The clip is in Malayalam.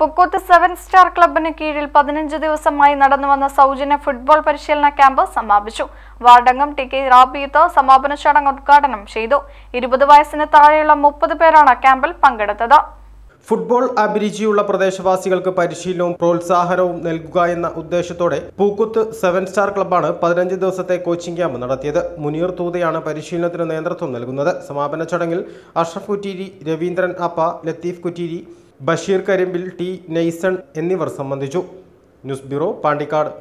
പുക്കൂത്ത് സെവൻ സ്റ്റാർ ക്ലബിന് കീഴിൽ പതിനഞ്ച് ദിവസമായി നടന്നുവന്ന സൗജന്യ ഫുട്ബോൾ പരിശീലന ക്യാമ്പ് സമാപിച്ചു വാർഡംഗം ടി കെ റാബീത്ത് സമാപന ചടങ്ങ് ഉദ്ഘാടനം ചെയ്തു ഇരുപത് വയസ്സിന് താഴെയുള്ള മുപ്പത് പേരാണ് ക്യാമ്പിൽ പങ്കെടുത്തത് ഫുട്ബോൾ അഭിരുചിയുള്ള പ്രദേശവാസികൾക്ക് പരിശീലനവും പ്രോത്സാഹനവും നൽകുക എന്ന ഉദ്ദേശത്തോടെ പൂക്കുത്ത് സെവൻ സ്റ്റാർ ക്ലബ്ബാണ് പതിനഞ്ച് ദിവസത്തെ കോച്ചിംഗ് ക്യാമ്പ് നടത്തിയത് മുനീർ തൂതയാണ് പരിശീലനത്തിന് നേതൃത്വം നൽകുന്നത് സമാപന ചടങ്ങിൽ അഷ്റഫ് കുറ്റീരി രവീന്ദ്രൻ അപ്പ ലത്തീഫ് കുറ്റീരി ബഷീർ കരിമ്പിൽ ടി നെയ്സൺ എന്നിവർ സംബന്ധിച്ചു ന്യൂസ് ബ്യൂറോ പാണ്ടിക്കാട്